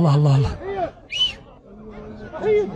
الله الله الله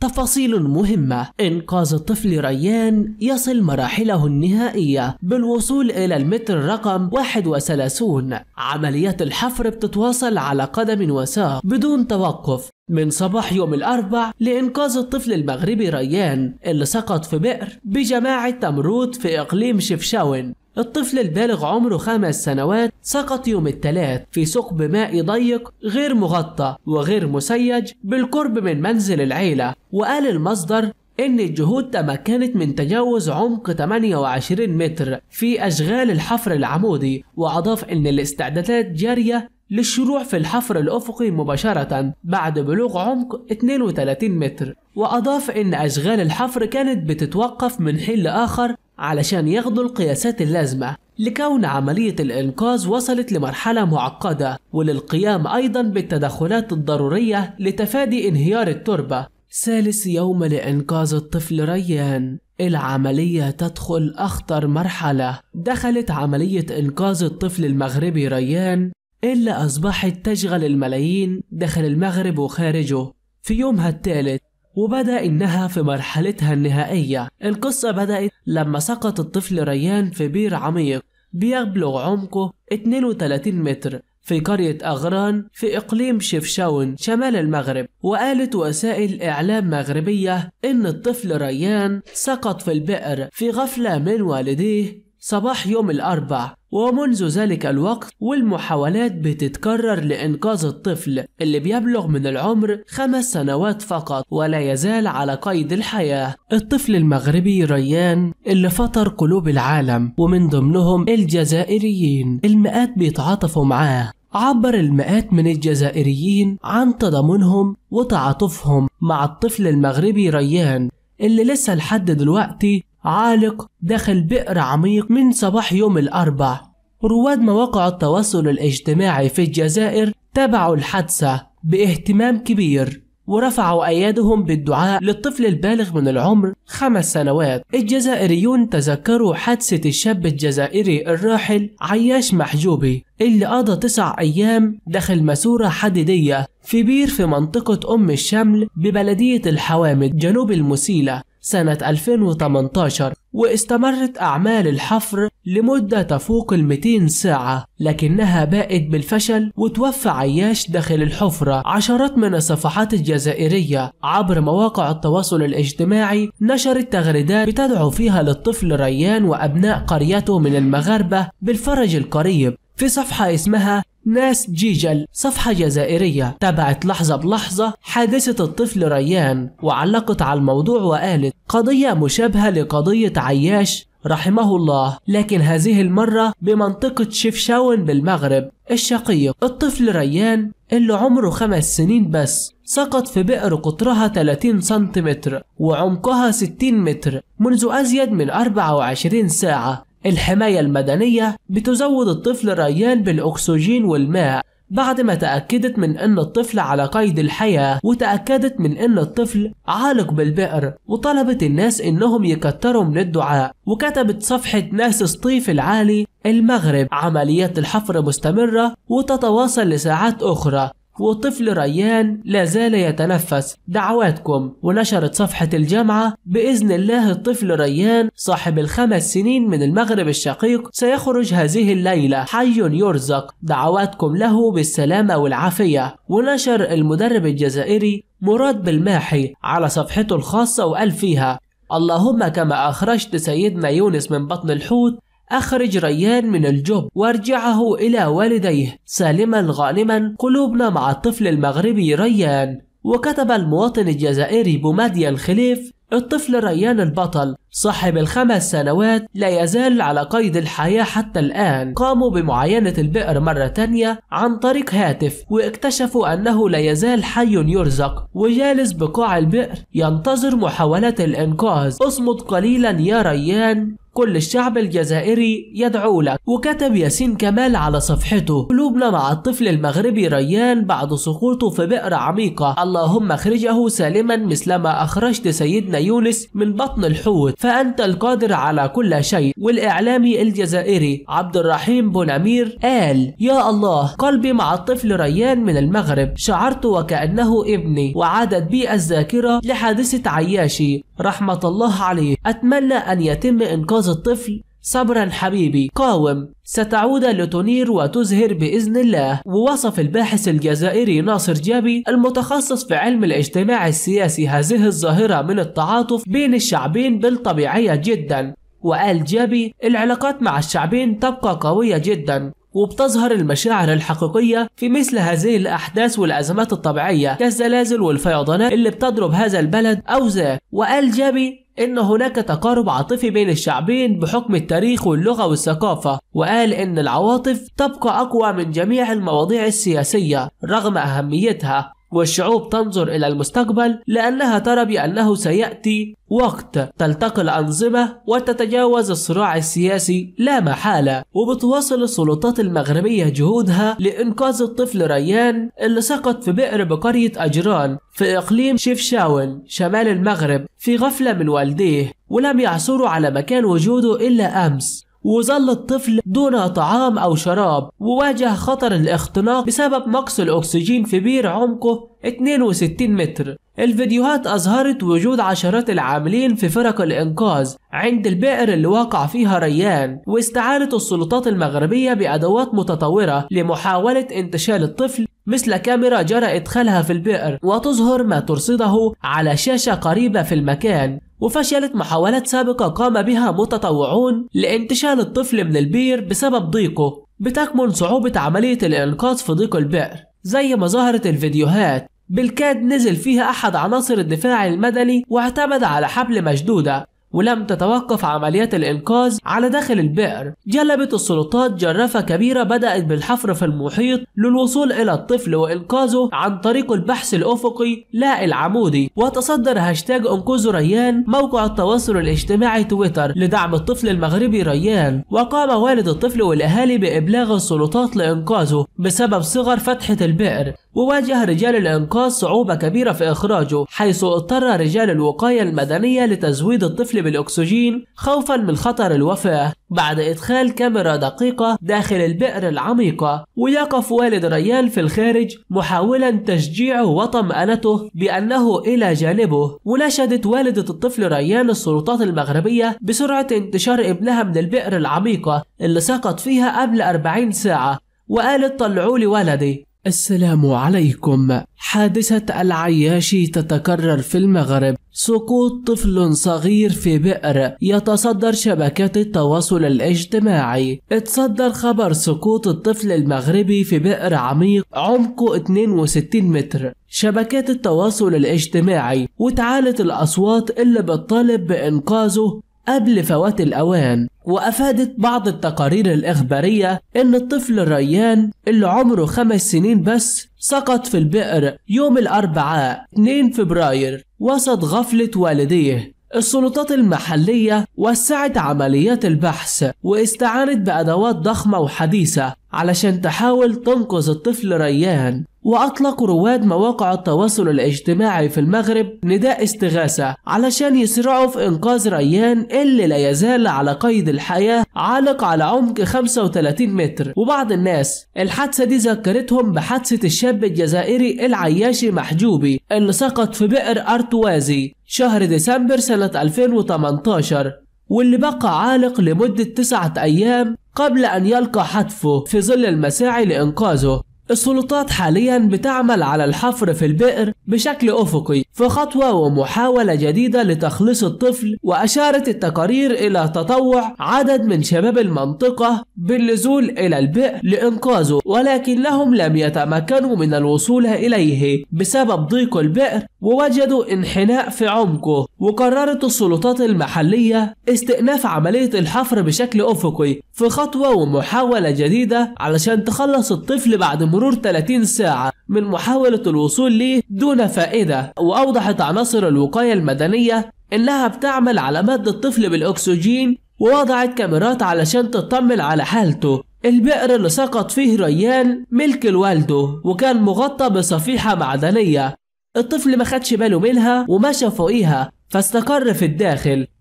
تفاصيل مهمة إنقاذ الطفل ريان يصل مراحله النهائية بالوصول إلى المتر رقم 31 عمليات الحفر بتتواصل على قدم وساق بدون توقف من صباح يوم الأربع لإنقاذ الطفل المغربي ريان اللي سقط في بئر بجماعة تمرود في إقليم شفشاون الطفل البالغ عمره خمس سنوات سقط يوم الثلاث في ثقب مائي ضيق غير مغطى وغير مسيج بالقرب من منزل العيلة وقال المصدر إن الجهود تمكنت من تجاوز عمق 28 متر في أشغال الحفر العمودي وأضاف إن الاستعدادات جارية للشروع في الحفر الأفقي مباشرة بعد بلوغ عمق 32 متر وأضاف إن أشغال الحفر كانت بتتوقف من حل آخر علشان ياخدوا القياسات اللازمة لكون عملية الإنقاذ وصلت لمرحلة معقدة وللقيام أيضا بالتدخلات الضرورية لتفادي انهيار التربة ثالث يوم لإنقاذ الطفل ريان العملية تدخل أخطر مرحلة دخلت عملية إنقاذ الطفل المغربي ريان اللي أصبحت تشغل الملايين داخل المغرب وخارجه في يومها الثالث وبدا انها في مرحلتها النهائيه القصه بدات لما سقط الطفل ريان في بير عميق بيبلغ عمقه 32 متر في قرية أغران في إقليم شفشاون شمال المغرب وقالت وسائل إعلام مغربية إن الطفل ريان سقط في البئر في غفلة من والديه صباح يوم الأربع ومنذ ذلك الوقت والمحاولات بتتكرر لإنقاذ الطفل اللي بيبلغ من العمر خمس سنوات فقط ولا يزال على قيد الحياة الطفل المغربي ريان اللي فطر قلوب العالم ومن ضمنهم الجزائريين المئات بيتعاطفوا معاه عبر المئات من الجزائريين عن تضامنهم وتعاطفهم مع الطفل المغربي ريان اللي لسه لحد دلوقتي عالق داخل بئر عميق من صباح يوم الأربع رواد مواقع التواصل الاجتماعي في الجزائر تابعوا الحادثة باهتمام كبير ورفعوا أيادهم بالدعاء للطفل البالغ من العمر خمس سنوات الجزائريون تذكروا حادثة الشاب الجزائري الراحل عياش محجوبي اللي قضى تسع أيام داخل مسورة حديدية في بير في منطقة أم الشمل ببلدية الحوامد جنوب المسيلة سنة 2018 واستمرت أعمال الحفر لمدة تفوق ال 200 ساعة لكنها باءت بالفشل وتوفى عياش داخل الحفرة عشرات من الصفحات الجزائرية عبر مواقع التواصل الاجتماعي نشرت تغريدات بتدعو فيها للطفل ريان وأبناء قريته من المغاربة بالفرج القريب في صفحة اسمها ناس جيجل صفحة جزائرية تابعت لحظة بلحظة حادثة الطفل ريان وعلقت على الموضوع وقالت قضية مشابهة لقضية عياش رحمه الله لكن هذه المرة بمنطقة شفشاون بالمغرب الشقيق الطفل ريان اللي عمره خمس سنين بس سقط في بئر قطرها 30 سنتيمتر وعمقها 60 متر منذ أزيد من 24 ساعة الحماية المدنية بتزود الطفل ريان بالأكسجين والماء بعد ما تأكدت من أن الطفل على قيد الحياة وتأكدت من أن الطفل عالق بالبئر وطلبت الناس أنهم يكتروا من الدعاء وكتبت صفحة ناس سطيف العالي المغرب عمليات الحفر مستمرة وتتواصل لساعات أخرى وطفل ريان لا زال يتنفس دعواتكم ونشرت صفحة الجامعة بإذن الله الطفل ريان صاحب الخمس سنين من المغرب الشقيق سيخرج هذه الليلة حي يرزق دعواتكم له بالسلامة والعافية ونشر المدرب الجزائري مراد بالماحي على صفحته الخاصة وقال فيها اللهم كما أخرجت سيدنا يونس من بطن الحوت أخرج ريان من الجب وارجعه إلى والديه سالما غانما قلوبنا مع الطفل المغربي ريان وكتب المواطن الجزائري بومادي الخليف الطفل ريان البطل صاحب الخمس سنوات لا يزال على قيد الحياة حتى الآن قاموا بمعاينة البئر مرة تانية عن طريق هاتف واكتشفوا أنه لا يزال حي يرزق وجالس بقاع البئر ينتظر محاولات الإنقاذ اصمت قليلا يا ريان كل الشعب الجزائري يدعو لك وكتب ياسين كمال على صفحته قلوبنا مع الطفل المغربي ريان بعد سقوطه في بئر عميقة اللهم اخرجه سالما مثلما اخرجت سيدنا يونس من بطن الحوت فانت القادر على كل شيء والاعلامي الجزائري عبد الرحيم بونامير قال يا الله قلبي مع الطفل ريان من المغرب شعرت وكأنه ابني وعادت بي الذاكرة لحادثة عياشي رحمة الله عليه أتمنى أن يتم إنقاذ الطفل صبرا حبيبي قاوم ستعود لتنير وتزهر بإذن الله ووصف الباحث الجزائري ناصر جابي المتخصص في علم الاجتماع السياسي هذه الظاهرة من التعاطف بين الشعبين بالطبيعية جدا وقال جابي العلاقات مع الشعبين تبقى قوية جدا وبتظهر المشاعر الحقيقية في مثل هذه الأحداث والأزمات الطبيعية كالزلازل والفيضانات اللي بتضرب هذا البلد أو ذاك وقال جابي إن هناك تقارب عاطفي بين الشعبين بحكم التاريخ واللغة والثقافة وقال إن العواطف تبقى أقوى من جميع المواضيع السياسية رغم أهميتها والشعوب تنظر إلى المستقبل لأنها ترى بأنه سيأتي وقت تلتقي الأنظمة وتتجاوز الصراع السياسي لا محالة وبتواصل السلطات المغربية جهودها لإنقاذ الطفل ريان اللي سقط في بئر بقرية أجران في إقليم شيفشاون شمال المغرب في غفلة من والديه ولم يعثروا على مكان وجوده إلا أمس وظل الطفل دون طعام أو شراب وواجه خطر الاختناق بسبب نقص الأكسجين في بير عمقه 62 متر الفيديوهات أظهرت وجود عشرات العاملين في فرق الإنقاذ عند البئر اللي وقع فيها ريان واستعانت السلطات المغربية بأدوات متطورة لمحاولة انتشال الطفل مثل كاميرا جرى إدخالها في البئر وتظهر ما ترصده على شاشة قريبة في المكان وفشلت محاولات سابقة قام بها متطوعون لانتشال الطفل من البير بسبب ضيقه بتكمن صعوبة عملية الإنقاذ في ضيق البئر زي ما ظهرت الفيديوهات بالكاد نزل فيها أحد عناصر الدفاع المدني واعتمد على حبل مشدودة ولم تتوقف عمليات الإنقاذ على داخل البئر جلبت السلطات جرافة كبيرة بدأت بالحفر في المحيط للوصول إلى الطفل وإنقاذه عن طريق البحث الأفقي لا العمودي وتصدر هاشتاج انقذوا ريان موقع التواصل الاجتماعي تويتر لدعم الطفل المغربي ريان وقام والد الطفل والأهالي بإبلاغ السلطات لإنقاذه بسبب صغر فتحة البئر وواجه رجال الإنقاذ صعوبة كبيرة في إخراجه حيث اضطر رجال الوقاية المدنية لتزويد الطفل بالأكسجين خوفا من خطر الوفاة بعد إدخال كاميرا دقيقة داخل البئر العميقة ويقف والد ريان في الخارج محاولا تشجيعه وطمأنته بأنه إلى جانبه ونشدت والدة الطفل ريان السلطات المغربية بسرعة انتشار ابنها من البئر العميقة اللي سقط فيها قبل 40 ساعة وقالت طلعوا لي ولدي السلام عليكم حادثة العياشي تتكرر في المغرب سقوط طفل صغير في بئر يتصدر شبكات التواصل الاجتماعي اتصدر خبر سقوط الطفل المغربي في بئر عميق عمقه 62 متر شبكات التواصل الاجتماعي وتعالت الأصوات اللي بتطالب بإنقاذه قبل فوات الأوان وأفادت بعض التقارير الإخبارية إن الطفل ريان اللي عمره خمس سنين بس سقط في البئر يوم الأربعاء 2 فبراير وسط غفلة والديه السلطات المحلية وسعت عمليات البحث واستعانت بأدوات ضخمة وحديثة علشان تحاول تنقذ الطفل ريان وأطلقوا رواد مواقع التواصل الاجتماعي في المغرب نداء استغاثة علشان يسرعوا في إنقاذ ريان اللي لا يزال على قيد الحياة عالق على عمق 35 متر وبعض الناس الحادثة دي ذكرتهم بحادثة الشاب الجزائري العياشي محجوبي اللي سقط في بئر أرتوازي شهر ديسمبر سنة 2018 واللي بقى عالق لمدة تسعة أيام قبل أن يلقى حتفه في ظل المساعي لإنقاذه السلطات حاليا بتعمل على الحفر في البئر بشكل أفقي في خطوة ومحاولة جديدة لتخليص الطفل وأشارت التقارير إلى تطوع عدد من شباب المنطقة بالنزول إلى البئر لإنقاذه ولكنهم لم يتمكنوا من الوصول إليه بسبب ضيق البئر ووجدوا انحناء في عمقه وقررت السلطات المحلية استئناف عملية الحفر بشكل أفقي في خطوة ومحاولة جديدة علشان تخلص الطفل بعد مرور 30 ساعة من محاولة الوصول ليه دون دون فائدة وأوضحت عناصر الوقاية المدنية إنها بتعمل على مد الطفل بالأكسجين ووضعت كاميرات علشان تطمن على حالته البئر اللي سقط فيه ريان ملك لوالده وكان مغطى بصفيحة معدنية الطفل ما خدش باله منها ومشى فوقيها فاستقر في الداخل